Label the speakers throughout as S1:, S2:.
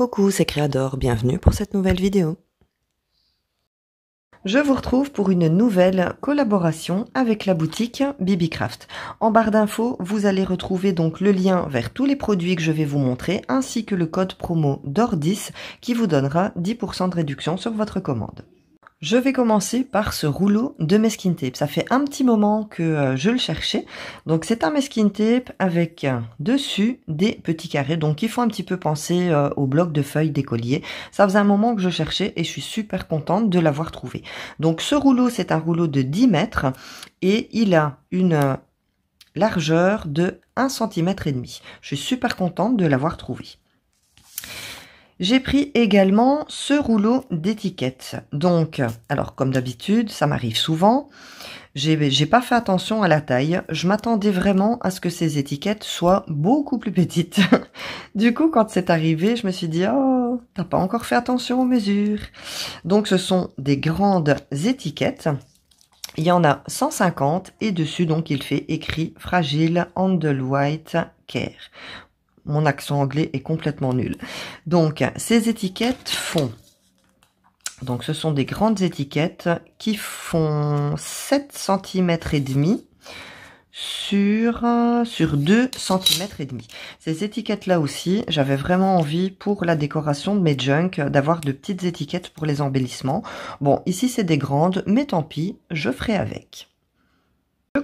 S1: Coucou, c'est Créador, bienvenue pour cette nouvelle vidéo. Je vous retrouve pour une nouvelle collaboration avec la boutique BibiCraft. En barre d'infos, vous allez retrouver donc le lien vers tous les produits que je vais vous montrer ainsi que le code promo DOR10 qui vous donnera 10% de réduction sur votre commande. Je vais commencer par ce rouleau de mesquine tape. Ça fait un petit moment que euh, je le cherchais. Donc c'est un mesquine tape avec euh, dessus des petits carrés. Donc il faut un petit peu penser euh, au blocs de feuilles d'écolier. Ça faisait un moment que je cherchais et je suis super contente de l'avoir trouvé. Donc ce rouleau, c'est un rouleau de 10 mètres et il a une largeur de 1 cm et demi. Je suis super contente de l'avoir trouvé. J'ai pris également ce rouleau d'étiquettes. Donc, alors comme d'habitude, ça m'arrive souvent, j'ai pas fait attention à la taille. Je m'attendais vraiment à ce que ces étiquettes soient beaucoup plus petites. du coup, quand c'est arrivé, je me suis dit, oh, t'as pas encore fait attention aux mesures. Donc, ce sont des grandes étiquettes. Il y en a 150 et dessus, donc, il fait écrit fragile, handle white, care mon accent anglais est complètement nul. Donc, ces étiquettes font... Donc, ce sont des grandes étiquettes qui font 7 cm et demi sur, sur 2 cm et demi. Ces étiquettes là aussi, j'avais vraiment envie pour la décoration de mes junk d'avoir de petites étiquettes pour les embellissements. Bon, ici c'est des grandes, mais tant pis, je ferai avec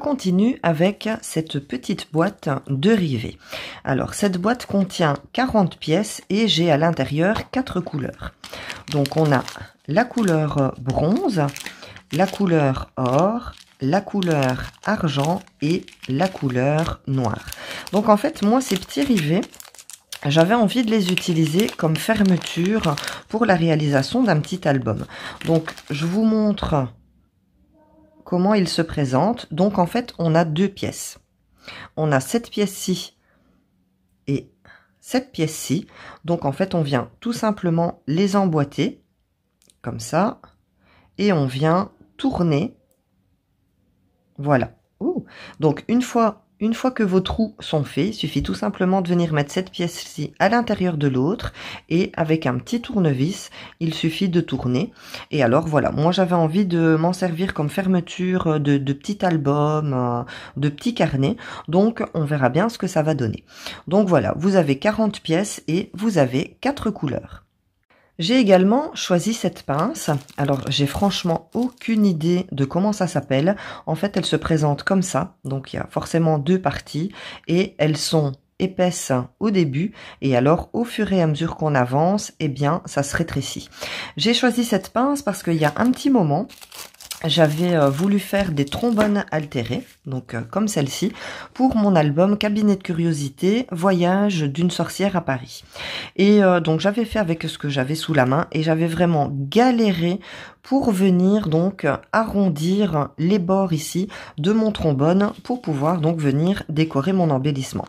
S1: continue avec cette petite boîte de rivets. Alors cette boîte contient 40 pièces et j'ai à l'intérieur quatre couleurs. Donc on a la couleur bronze, la couleur or, la couleur argent et la couleur noire. Donc en fait moi ces petits rivets j'avais envie de les utiliser comme fermeture pour la réalisation d'un petit album. Donc je vous montre comment il se présente. Donc en fait, on a deux pièces. On a cette pièce-ci et cette pièce-ci. Donc en fait, on vient tout simplement les emboîter, comme ça, et on vient tourner. Voilà. Donc une fois une fois que vos trous sont faits, il suffit tout simplement de venir mettre cette pièce-ci à l'intérieur de l'autre et avec un petit tournevis, il suffit de tourner. Et alors voilà, moi j'avais envie de m'en servir comme fermeture euh, de, de petit album, euh, de petit carnet. Donc on verra bien ce que ça va donner. Donc voilà, vous avez 40 pièces et vous avez 4 couleurs. J'ai également choisi cette pince. Alors, j'ai franchement aucune idée de comment ça s'appelle. En fait, elle se présente comme ça. Donc, il y a forcément deux parties et elles sont épaisses au début et alors au fur et à mesure qu'on avance, eh bien, ça se rétrécit. J'ai choisi cette pince parce qu'il y a un petit moment, j'avais euh, voulu faire des trombones altérés, donc euh, comme celle-ci, pour mon album Cabinet de curiosité, voyage d'une sorcière à Paris. Et euh, donc j'avais fait avec ce que j'avais sous la main et j'avais vraiment galéré pour venir donc arrondir les bords ici de mon trombone pour pouvoir donc venir décorer mon embellissement.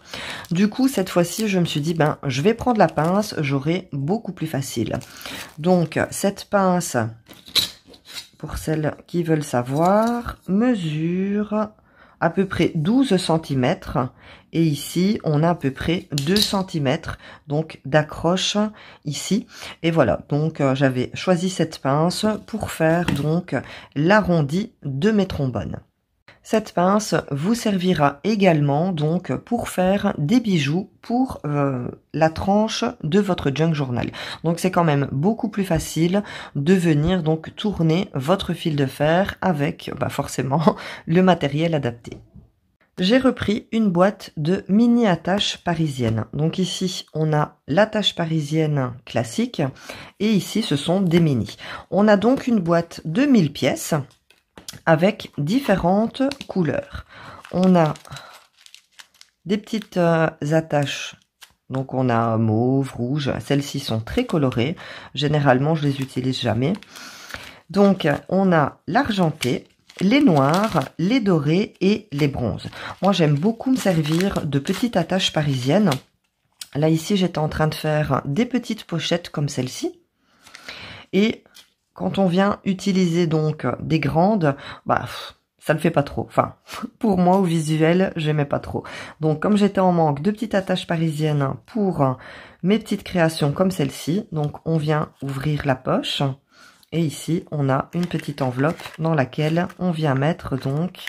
S1: Du coup, cette fois-ci, je me suis dit, ben, je vais prendre la pince, j'aurai beaucoup plus facile. Donc, cette pince, pour celles qui veulent savoir, mesure à peu près 12 cm. Et ici, on a à peu près 2 cm donc d'accroche ici. Et voilà, donc euh, j'avais choisi cette pince pour faire donc l'arrondi de mes trombones. Cette pince vous servira également donc pour faire des bijoux pour euh, la tranche de votre junk journal. Donc c'est quand même beaucoup plus facile de venir donc tourner votre fil de fer avec bah, forcément le matériel adapté j'ai repris une boîte de mini attaches parisiennes. Donc ici, on a l'attache parisienne classique et ici, ce sont des mini. On a donc une boîte de 1000 pièces avec différentes couleurs. On a des petites euh, attaches. Donc on a mauve, rouge. Celles-ci sont très colorées. Généralement, je les utilise jamais. Donc on a l'argenté, les noirs, les dorés et les bronzes. Moi, j'aime beaucoup me servir de petites attaches parisiennes. Là, ici, j'étais en train de faire des petites pochettes comme celle-ci. Et quand on vient utiliser donc euh, des grandes, bah, ça ne fait pas trop. Enfin, pour moi, au visuel, j'aimais pas trop. Donc, comme j'étais en manque de petites attaches parisiennes pour euh, mes petites créations comme celle-ci, donc on vient ouvrir la poche. Et ici, on a une petite enveloppe dans laquelle on vient mettre donc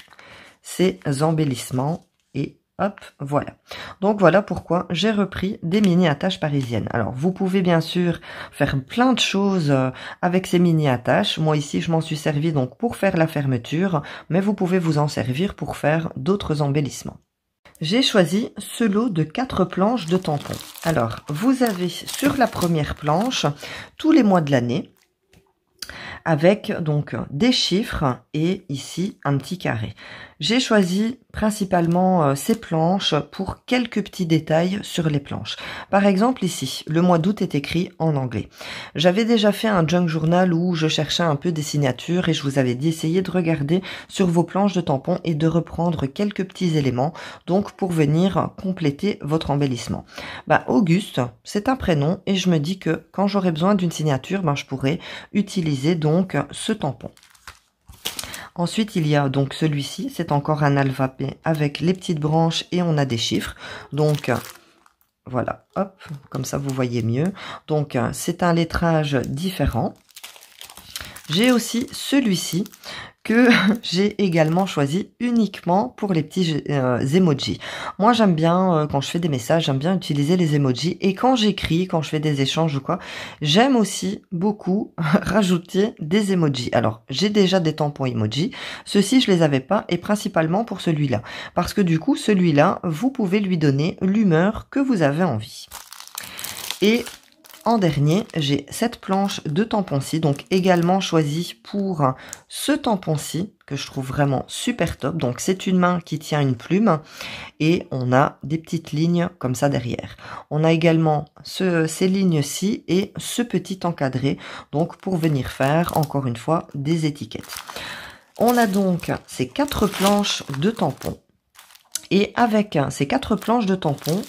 S1: ces embellissements Hop, voilà. Donc voilà pourquoi j'ai repris des mini attaches parisiennes. Alors vous pouvez bien sûr faire plein de choses euh, avec ces mini attaches. Moi ici je m'en suis servi donc pour faire la fermeture, mais vous pouvez vous en servir pour faire d'autres embellissements. J'ai choisi ce lot de quatre planches de tampons. Alors vous avez sur la première planche tous les mois de l'année avec donc des chiffres et ici un petit carré. J'ai choisi principalement euh, ces planches pour quelques petits détails sur les planches. Par exemple ici, le mois d'août est écrit en anglais. J'avais déjà fait un junk journal où je cherchais un peu des signatures et je vous avais dit d'essayer de regarder sur vos planches de tampons et de reprendre quelques petits éléments donc pour venir compléter votre embellissement. Bah, Auguste, c'est un prénom et je me dis que quand j'aurai besoin d'une signature, ben, je pourrais utiliser donc ce tampon. Ensuite, il y a donc celui-ci, c'est encore un alpha avec les petites branches et on a des chiffres. Donc, voilà, hop, comme ça vous voyez mieux. Donc, c'est un lettrage différent. J'ai aussi celui-ci que j'ai également choisi uniquement pour les petits euh, emojis. Moi j'aime bien euh, quand je fais des messages, j'aime bien utiliser les emojis et quand j'écris, quand je fais des échanges ou quoi, j'aime aussi beaucoup rajouter des emojis. Alors j'ai déjà des tampons emojis, ceux-ci je les avais pas et principalement pour celui-là parce que du coup celui-là vous pouvez lui donner l'humeur que vous avez envie. Et en dernier, j'ai cette planche de tampon-ci, donc également choisie pour ce tampon-ci, que je trouve vraiment super top. Donc c'est une main qui tient une plume et on a des petites lignes comme ça derrière. On a également ces lignes-ci et ce petit encadré, donc pour venir faire, encore une fois, des étiquettes. On a donc ces quatre planches de tampon Et avec ces quatre planches de tampon,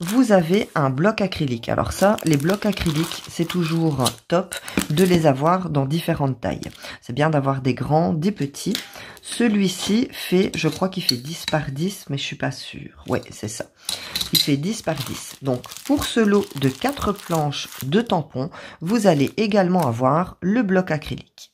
S1: vous avez un bloc acrylique. Alors ça, les blocs acryliques, c'est toujours top de les avoir dans différentes tailles. C'est bien d'avoir des grands, des petits. Celui-ci fait, je crois qu'il fait 10 par 10, mais je suis pas sûre. Ouais, c'est ça. Il fait 10 par 10. Donc, pour ce lot de 4 planches de tampons, vous allez également avoir le bloc acrylique.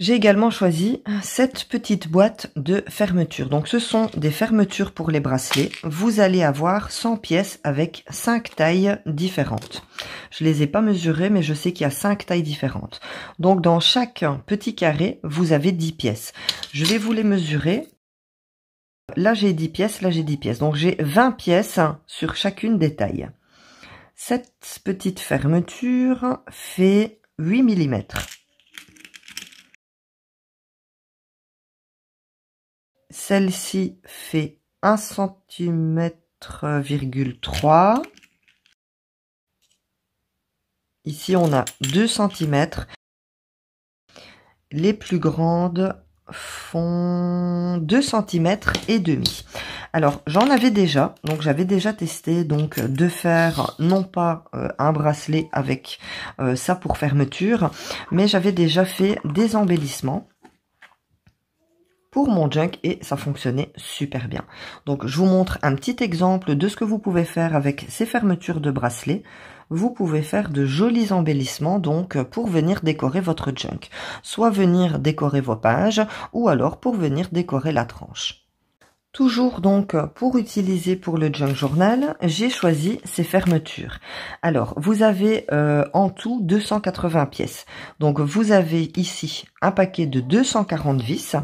S1: J'ai également choisi cette petite boîte de fermeture. Donc ce sont des fermetures pour les bracelets. Vous allez avoir 100 pièces avec 5 tailles différentes. Je les ai pas mesurées mais je sais qu'il y a 5 tailles différentes. Donc dans chaque petit carré, vous avez 10 pièces. Je vais vous les mesurer. Là j'ai 10 pièces, là j'ai 10 pièces. Donc j'ai 20 pièces sur chacune des tailles. Cette petite fermeture fait 8 mm. Celle-ci fait 1 cm,3. Euh, Ici, on a 2 cm. Les plus grandes font 2 cm et demi. Alors, j'en avais déjà, donc j'avais déjà testé donc de faire non pas euh, un bracelet avec euh, ça pour fermeture, mais j'avais déjà fait des embellissements pour mon junk et ça fonctionnait super bien. Donc je vous montre un petit exemple de ce que vous pouvez faire avec ces fermetures de bracelets. Vous pouvez faire de jolis embellissements donc pour venir décorer votre junk. Soit venir décorer vos pages ou alors pour venir décorer la tranche. Toujours donc pour utiliser pour le junk journal, j'ai choisi ces fermetures. Alors, vous avez euh, en tout 280 pièces. Donc, vous avez ici un paquet de 240 vis.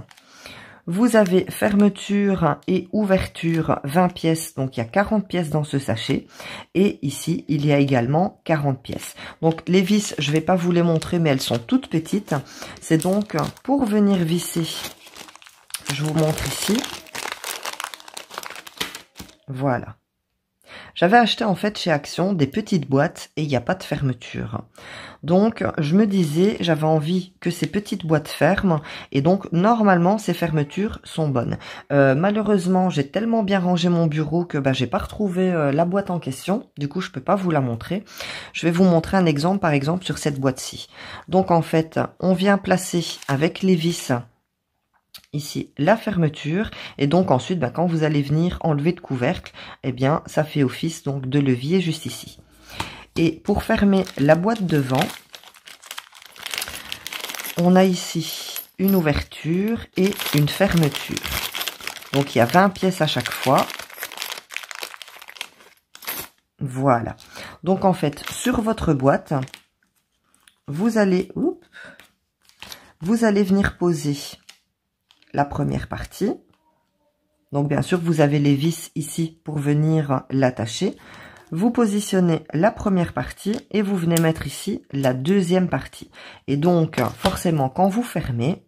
S1: Vous avez fermeture et ouverture 20 pièces, donc il y a 40 pièces dans ce sachet. Et ici, il y a également 40 pièces. Donc les vis, je ne vais pas vous les montrer, mais elles sont toutes petites. C'est donc pour venir visser, je vous montre ici. Voilà. J'avais acheté en fait chez Action des petites boîtes et il n'y a pas de fermeture. Donc je me disais, j'avais envie que ces petites boîtes ferment et donc normalement ces fermetures sont bonnes. Euh, malheureusement, j'ai tellement bien rangé mon bureau que bah, j'ai pas retrouvé euh, la boîte en question. Du coup, je peux pas vous la montrer. Je vais vous montrer un exemple par exemple sur cette boîte-ci. Donc en fait, on vient placer avec les vis ici la fermeture et donc ensuite bah, quand vous allez venir enlever de couvercle eh bien ça fait office donc de levier juste ici et pour fermer la boîte devant on a ici une ouverture et une fermeture donc il y a 20 pièces à chaque fois voilà donc en fait sur votre boîte vous allez vous allez venir poser la première partie. Donc bien sûr, vous avez les vis ici pour venir l'attacher. Vous positionnez la première partie et vous venez mettre ici la deuxième partie. Et donc, forcément, quand vous fermez,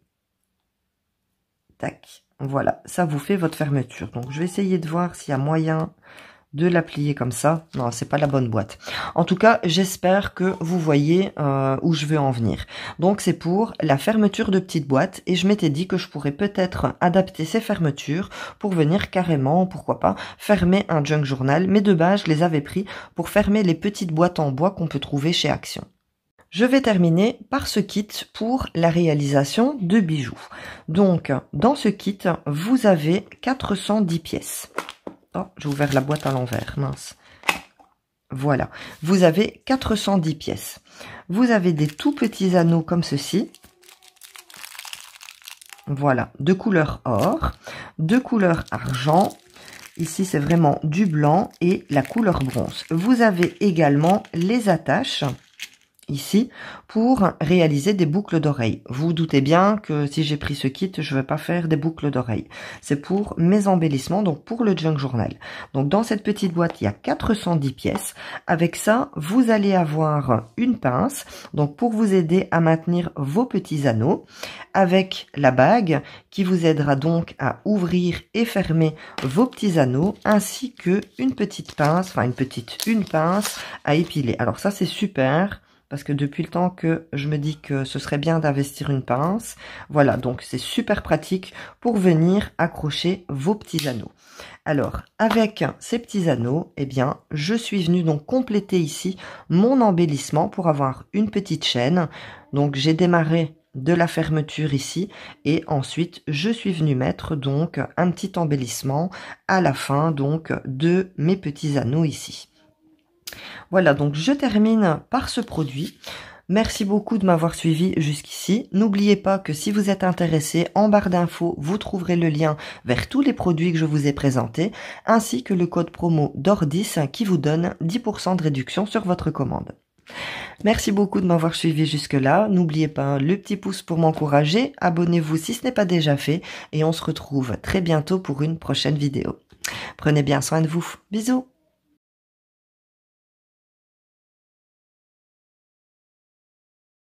S1: tac, voilà, ça vous fait votre fermeture. Donc je vais essayer de voir s'il y a moyen de la plier comme ça. Non, c'est pas la bonne boîte. En tout cas, j'espère que vous voyez euh, où je veux en venir. Donc c'est pour la fermeture de petites boîtes et je m'étais dit que je pourrais peut-être adapter ces fermetures pour venir carrément, pourquoi pas, fermer un junk journal. Mais de base, je les avais pris pour fermer les petites boîtes en bois qu'on peut trouver chez Action. Je vais terminer par ce kit pour la réalisation de bijoux. Donc, dans ce kit, vous avez 410 pièces. Oh, j'ai ouvert la boîte à l'envers, mince. Voilà, vous avez 410 pièces. Vous avez des tout petits anneaux comme ceci. Voilà, de couleur or, de couleur argent. Ici, c'est vraiment du blanc et la couleur bronze. Vous avez également les attaches ici pour réaliser des boucles d'oreilles. Vous, doutez bien que si j'ai pris ce kit, je ne vais pas faire des boucles d'oreilles. C'est pour mes embellissements, donc pour le junk journal. Donc dans cette petite boîte, il y a 410 pièces. Avec ça, vous allez avoir une pince, donc pour vous aider à maintenir vos petits anneaux, avec la bague qui vous aidera donc à ouvrir et fermer vos petits anneaux, ainsi que une petite pince, enfin une petite, une pince à épiler. Alors ça c'est super parce que depuis le temps que je me dis que ce serait bien d'investir une pince, voilà, donc c'est super pratique pour venir accrocher vos petits anneaux. Alors, avec ces petits anneaux, eh bien, je suis venue donc compléter ici mon embellissement pour avoir une petite chaîne. Donc, j'ai démarré de la fermeture ici et ensuite je suis venu mettre donc un petit embellissement à la fin donc de mes petits anneaux ici. Voilà, donc je termine par ce produit. Merci beaucoup de m'avoir suivi jusqu'ici. N'oubliez pas que si vous êtes intéressé, en barre d'infos, vous trouverez le lien vers tous les produits que je vous ai présentés, ainsi que le code promo DORDIS qui vous donne 10% de réduction sur votre commande. Merci beaucoup de m'avoir suivi jusque-là. N'oubliez pas le petit pouce pour m'encourager, abonnez-vous si ce n'est pas déjà fait, et on se retrouve très bientôt pour une prochaine vidéo. Prenez bien soin de vous. Bisous